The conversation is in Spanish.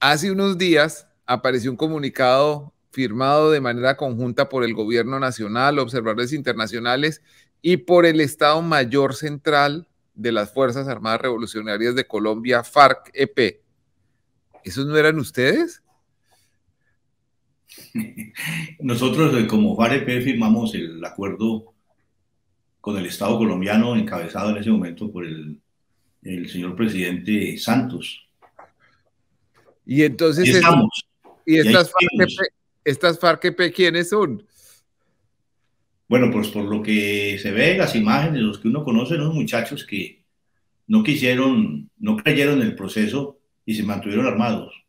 Hace unos días apareció un comunicado firmado de manera conjunta por el Gobierno Nacional, observadores internacionales y por el Estado Mayor Central de las Fuerzas Armadas Revolucionarias de Colombia, FARC-EP. ¿Esos no eran ustedes? Nosotros eh, como FARC-EP firmamos el acuerdo con el Estado colombiano encabezado en ese momento por el, el señor presidente Santos y entonces... Y, estas, estas quiénes son? Bueno, pues por lo que se ve las imágenes, los que uno conoce, los muchachos que no quisieron, no creyeron en el proceso y se mantuvieron armados.